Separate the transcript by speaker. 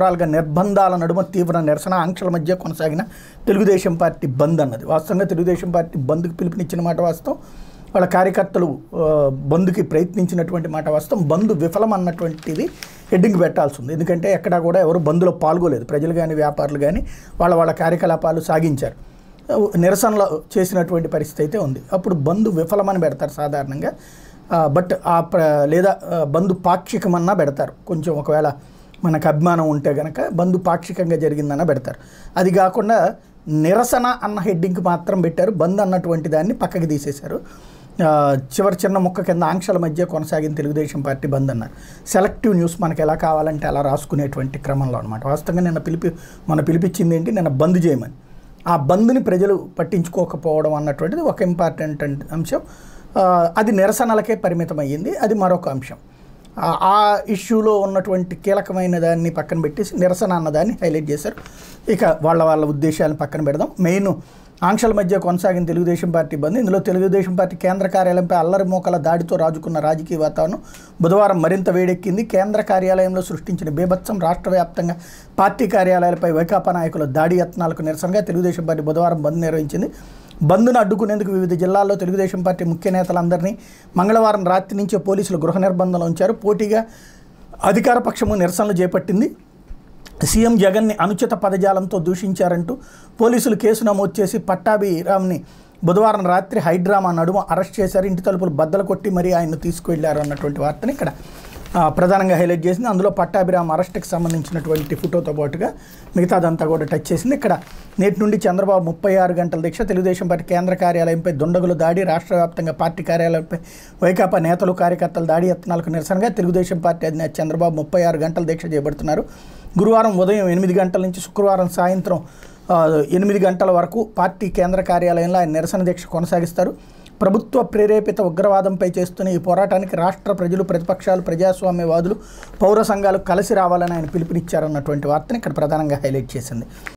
Speaker 1: రాలుగా నిర్బంధాల నడుమ తీవ్ర నిరసన ఆంక్షల మధ్య కొనసాగిన తెలుగుదేశం పార్టీ బంద్ అన్నది వాస్తవంగా తెలుగుదేశం పార్టీ బంద్కు పిలుపునిచ్చిన మాట వాస్తవం వాళ్ళ కార్యకర్తలు బంద్కి ప్రయత్నించినటువంటి మాట వాస్తవం బంద్ విఫలం అన్నటువంటిది హెడ్డింగ్ పెట్టాల్సి ఉంది ఎందుకంటే ఎక్కడా కూడా ఎవరు బంద్లో పాల్గొలేదు ప్రజలు కానీ వ్యాపారులు కానీ వాళ్ళ వాళ్ళ కార్యకలాపాలు సాగించారు నిరసనలు చేసినటువంటి పరిస్థితి అయితే ఉంది అప్పుడు బంద్ విఫలమని పెడతారు సాధారణంగా బట్ ఆ లేదా బంద్ పాక్షికమన్నా పెడతారు కొంచెం ఒకవేళ మనకు అభిమానం ఉంటే కనుక బంధు పాక్షికంగా జరిగిందన్న పెడతారు అది కాకుండా నిరసన అన్న హెడ్డింగ్కి మాత్రం పెట్టారు బంద్ అన్నటువంటి దాన్ని పక్కకి తీసేశారు చివరి చిన్న ముక్క కింద ఆంక్షల మధ్య కొనసాగిన తెలుగుదేశం పార్టీ బంద్ అన్నారు సెలెక్టివ్ న్యూస్ మనకు ఎలా కావాలంటే అలా రాసుకునేటువంటి క్రమంలో అనమాట వాస్తవంగా నిన్న పిలిపి మన పిలిపించింది ఏంటి నిన్న బంద్ చేయమని ఆ బంద్ని ప్రజలు పట్టించుకోకపోవడం అన్నటువంటిది ఒక ఇంపార్టెంట్ అంశం అది నిరసనలకే పరిమితం అయ్యింది అది మరొక అంశం ఆ ఇష్యూలో ఉన్నటువంటి కీలకమైన దాన్ని పక్కన పెట్టేసి నిరసన అన్నదాన్ని హైలైట్ చేశారు ఇక వాళ్ళ వాళ్ళ ఉద్దేశాలను పక్కన పెడదాం మెయిన్ ఆంక్షల మధ్య కొనసాగిన తెలుగుదేశం పార్టీ బంద్ ఇందులో తెలుగుదేశం పార్టీ కేంద్ర కార్యాలయంపై అల్లరి మోకల దాడితో రాజుకున్న రాజకీయ వాతావరణం బుధవారం మరింత వేడెక్కింది కేంద్ర కార్యాలయంలో సృష్టించిన బీభత్సం రాష్ట్ర వ్యాప్తంగా పార్టీ కార్యాలయాలపై వైకాపా నాయకుల దాడి యత్నాలకు నిరసనగా తెలుగుదేశం పార్టీ బుధవారం బంద్ నిర్వహించింది బంద్ను అడ్డుకునేందుకు వివిధ జిల్లాల్లో తెలుగుదేశం పార్టీ ముఖ్య నేతలందరినీ మంగళవారం రాత్రి నుంచే పోలీసులు గృహ నిర్బంధంలో ఉంచారు పోటీగా అధికార పక్షము నిరసనలు చేపట్టింది సీఎం జగన్ని అనుచిత పదజాలంతో దూషించారంటూ పోలీసులు కేసు నమోదు చేసి పట్టాభిరామ్ని బుధవారం రాత్రి హైడ్రామా నడుమ అరెస్ట్ చేశారు ఇంటి తలుపులు బద్దలు కొట్టి మరీ ఆయన్ను తీసుకువెళ్లారు అన్నటువంటి వార్తను ఇక్కడ ప్రధానంగా హైలైట్ చేసింది అందులో పట్టాభిరామ్ అరెస్ట్కి సంబంధించినటువంటి ఫోటోతో పాటుగా మిగతాదంతా కూడా టచ్ చేసింది ఇక్కడ నేటి నుండి చంద్రబాబు ముప్పై ఆరు గంటల దీక్ష తెలుగుదేశం పార్టీ కేంద్ర కార్యాలయంపై దుండగులు దాడి రాష్ట్ర వ్యాప్తంగా పార్టీ కార్యాలయంపై వైకాపా నేతలు కార్యకర్తలు దాడి యత్నాలకు నిరసనగా తెలుగుదేశం పార్టీ అధినేత చంద్రబాబు ముప్పై ఆరు గంటల దీక్ష చేపడుతున్నారు గురువారం ఉదయం ఎనిమిది గంటల నుంచి శుక్రవారం సాయంత్రం ఎనిమిది గంటల వరకు పార్టీ కేంద్ర కార్యాలయంలో ఆయన నిరసన దీక్ష కొనసాగిస్తారు ప్రభుత్వ ప్రేరేపిత ఉగ్రవాదంపై చేస్తున్న ఈ పోరాటానికి రాష్ట్ర ప్రజలు ప్రతిపక్షాలు ప్రజాస్వామ్యవాదులు పౌర సంఘాలు కలిసి రావాలని ఆయన పిలుపునిచ్చారన్నటువంటి వార్తను ఇక్కడ ప్రధానంగా హైలైట్ చేసింది